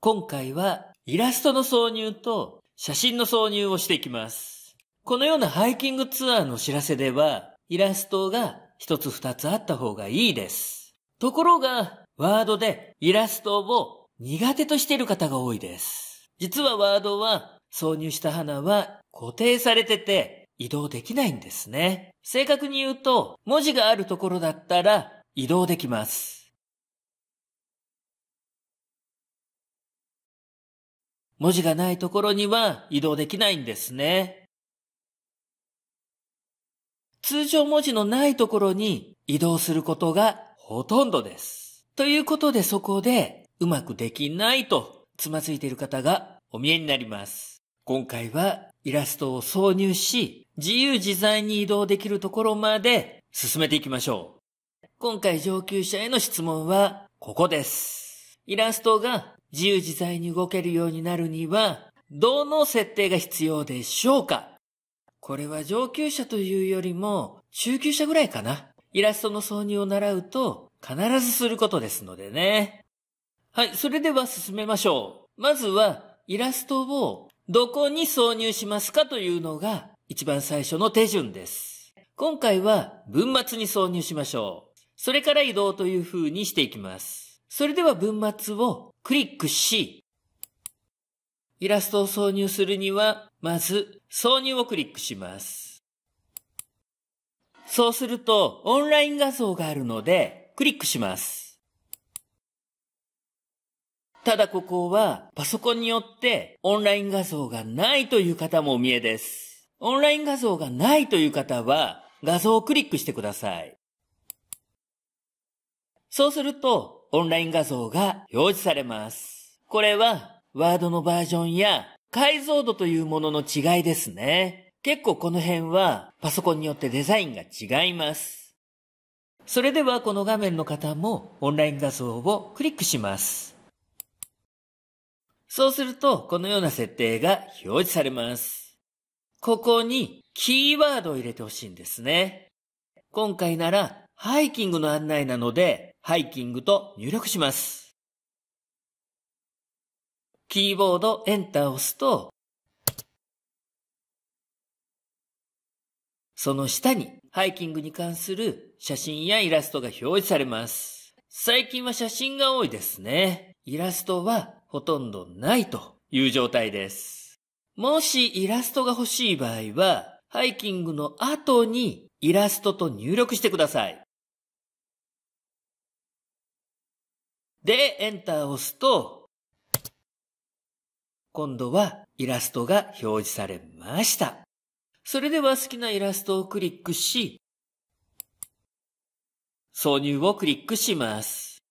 今回はイラストの挿入と写真の挿入をしていきます。このようなハイキングツアーの知らせでは、イラストが一つ二つあった方がいいです。ところが、ワードでイラストを苦手としている方が多いです。実はワードは挿入した花は固定されてて移動できないんですね。正確に言うと、文字があるところだったら移動できます。文字がないところには移動できないんですね。通常文字のないところに移動することがほとんどです。ということでそこでうまくできないとつまずいている方がお見えになります。今回はイラストを挿入し自由自在に移動できるところまで進めていきましょう。今回上級者への質問はここです。イラストが自由自在に動けるようになるには、どの設定が必要でしょうかこれは上級者というよりも、中級者ぐらいかな。イラストの挿入を習うと、必ずすることですのでね。はい、それでは進めましょう。まずは、イラストをどこに挿入しますかというのが、一番最初の手順です。今回は文末に挿入しましょう。それから移動という風にしていきます。それでは文末をクリックし、イラストを挿入するには、まず、挿入をクリックします。そうすると、オンライン画像があるので、クリックします。ただここは、パソコンによって、オンライン画像がないという方もお見えです。オンライン画像がないという方は、画像をクリックしてください。そうすると、オンライン画像が表示されます。これは、ワードのバージョンや解像度というものの違いですね。結構この辺はパソコンによってデザインが違います。それではこの画面の方もオンライン画像をクリックします。そうするとこのような設定が表示されます。ここにキーワードを入れてほしいんですね。今回ならハイキングの案内なのでハイキングと入力します。キーボードエンターを押すと、その下にハイキングに関する写真やイラストが表示されます。最近は写真が多いですね。イラストはほとんどないという状態です。もしイラストが欲しい場合は、ハイキングの後にイラストと入力してください。で、エンターを押すと、今度はイラストが表示されました。それでは好きなイラストをクリックし、挿入をクリックします。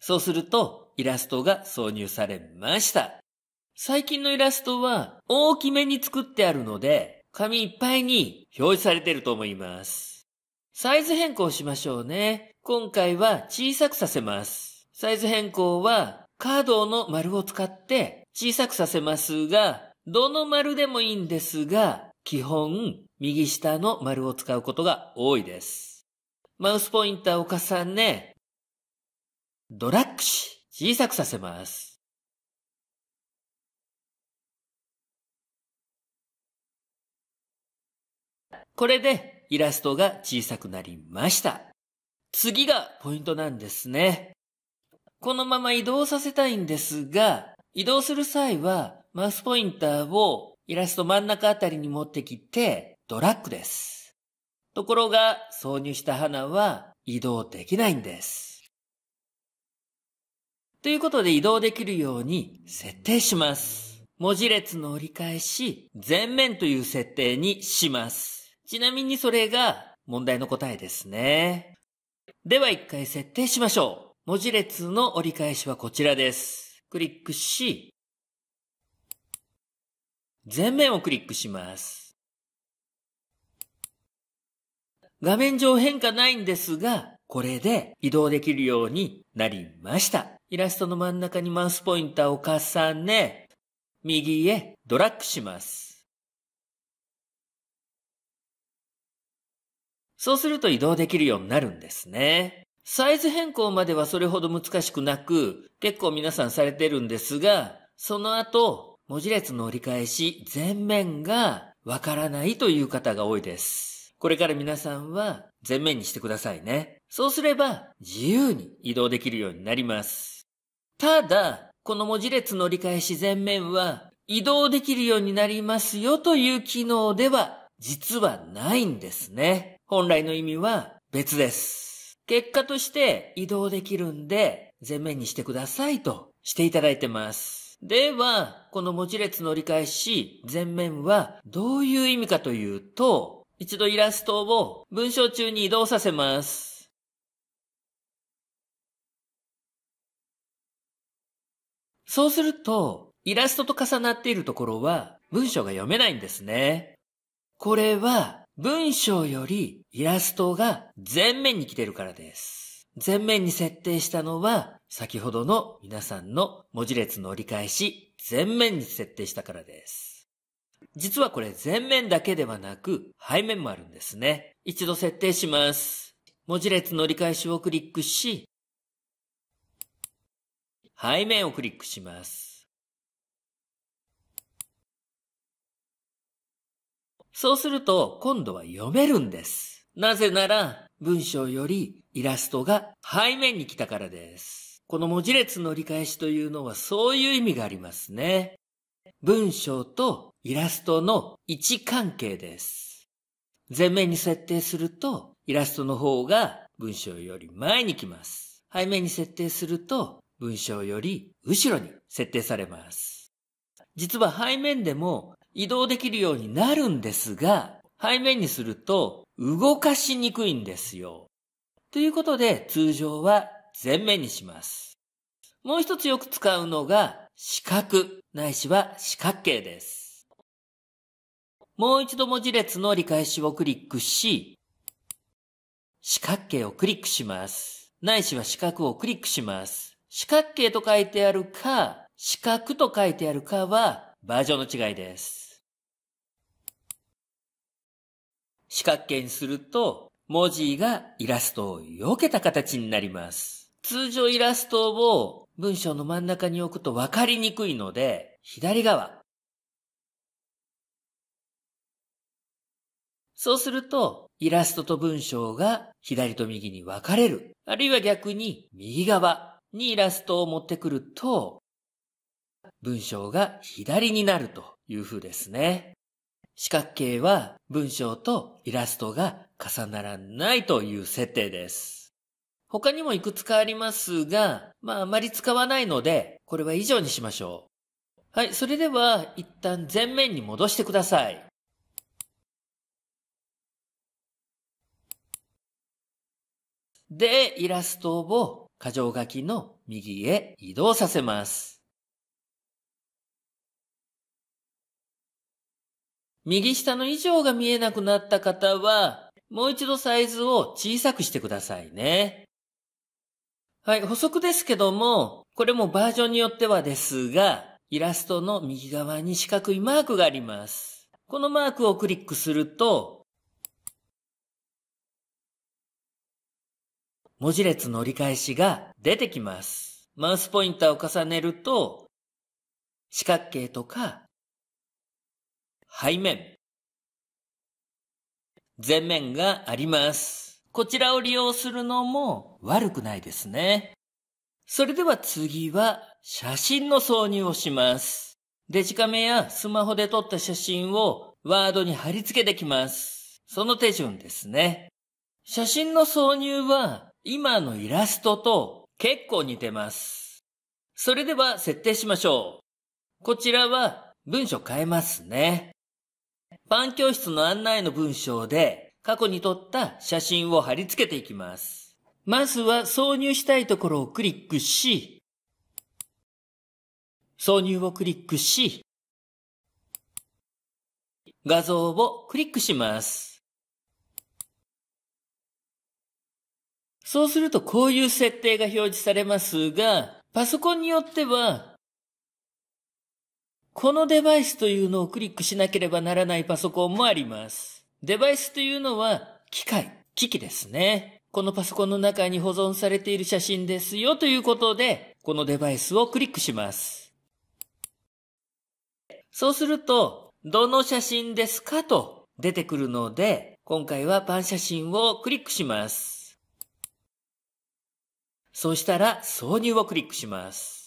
そうすると、イラストが挿入されました。最近のイラストは大きめに作ってあるので、紙いっぱいに表示されてると思います。サイズ変更しましょうね。今回は小さくさせます。サイズ変更はカードの丸を使って小さくさせますが、どの丸でもいいんですが、基本右下の丸を使うことが多いです。マウスポインターを重ね、ドラッグし、小さくさせます。これでイラストが小さくなりました。次がポイントなんですね。このまま移動させたいんですが、移動する際はマウスポインターをイラスト真ん中あたりに持ってきてドラッグです。ところが挿入した花は移動できないんです。ということで移動できるように設定します。文字列の折り返し、全面という設定にします。ちなみにそれが問題の答えですね。では一回設定しましょう。文字列の折り返しはこちらです。クリックし、前面をクリックします。画面上変化ないんですが、これで移動できるようになりました。イラストの真ん中にマウスポインターを重ね、右へドラッグします。そうすると移動できるようになるんですね。サイズ変更まではそれほど難しくなく、結構皆さんされてるんですが、その後、文字列の折り返し、全面がわからないという方が多いです。これから皆さんは全面にしてくださいね。そうすれば自由に移動できるようになります。ただ、この文字列の折り返し全面は移動できるようになりますよという機能では実はないんですね。本来の意味は別です。結果として移動できるんで、全面にしてくださいとしていただいてます。では、この文字列の折り返し、全面はどういう意味かというと、一度イラストを文章中に移動させます。そうすると、イラストと重なっているところは文章が読めないんですね。これは文章よりイラストが前面に来てるからです。前面に設定したのは、先ほどの皆さんの文字列の折り返し、前面に設定したからです。実はこれ前面だけではなく、背面もあるんですね。一度設定します。文字列の折り返しをクリックし、背面をクリックします。そうすると、今度は読めるんです。なぜなら、文章よりイラストが背面に来たからです。この文字列の理解しというのはそういう意味がありますね。文章とイラストの位置関係です。前面に設定すると、イラストの方が文章より前に来ます。背面に設定すると、文章より後ろに設定されます。実は背面でも移動できるようになるんですが、背面にすると動かしにくいんですよ。ということで通常は前面にします。もう一つよく使うのが四角、ないしは四角形です。もう一度文字列の理解しをクリックし、四角形をクリックします。ないしは四角をクリックします。四角形と書いてあるか、四角と書いてあるかはバージョンの違いです。四角形にすると、文字がイラストを避けた形になります。通常イラストを文章の真ん中に置くと分かりにくいので、左側。そうすると、イラストと文章が左と右に分かれる。あるいは逆に、右側にイラストを持ってくると、文章が左になるという風ですね。四角形は文章とイラストが重ならないという設定です。他にもいくつかありますが、まああまり使わないので、これは以上にしましょう。はい、それでは一旦前面に戻してください。で、イラストを箇条書きの右へ移動させます。右下の以上が見えなくなった方は、もう一度サイズを小さくしてくださいね。はい、補足ですけども、これもバージョンによってはですが、イラストの右側に四角いマークがあります。このマークをクリックすると、文字列の折り返しが出てきます。マウスポインターを重ねると、四角形とか背面、前面があります。こちらを利用するのも悪くないですね。それでは次は写真の挿入をします。デジカメやスマホで撮った写真をワードに貼り付けてきます。その手順ですね。写真の挿入は今のイラストと結構似てます。それでは設定しましょう。こちらは文章変えますね。パン教室の案内の文章で過去に撮った写真を貼り付けていきます。まずは挿入したいところをクリックし、挿入をクリックし、画像をクリックします。そうするとこういう設定が表示されますが、パソコンによってはこのデバイスというのをクリックしなければならないパソコンもあります。デバイスというのは機械、機器ですね。このパソコンの中に保存されている写真ですよということで、このデバイスをクリックします。そうすると、どの写真ですかと出てくるので、今回はパン写真をクリックします。そうしたら挿入をクリックします。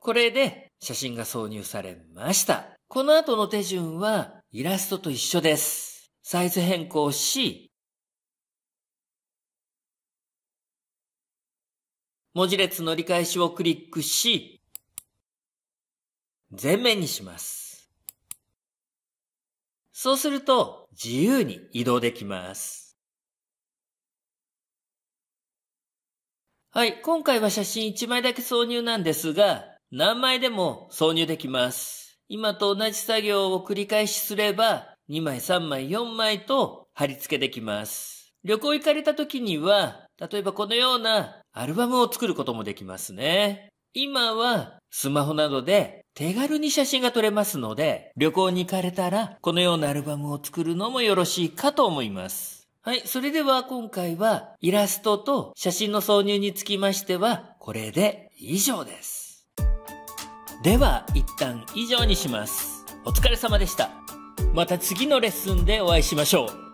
これで写真が挿入されました。この後の手順はイラストと一緒です。サイズ変更し、文字列の折り返しをクリックし、全面にします。そうすると自由に移動できます。はい、今回は写真1枚だけ挿入なんですが、何枚でも挿入できます。今と同じ作業を繰り返しすれば、2枚、3枚、4枚と貼り付けできます。旅行行かれた時には、例えばこのようなアルバムを作ることもできますね。今はスマホなどで手軽に写真が撮れますので、旅行に行かれたらこのようなアルバムを作るのもよろしいかと思います。はい、それでは今回はイラストと写真の挿入につきましてはこれで以上です。では一旦以上にします。お疲れ様でした。また次のレッスンでお会いしましょう。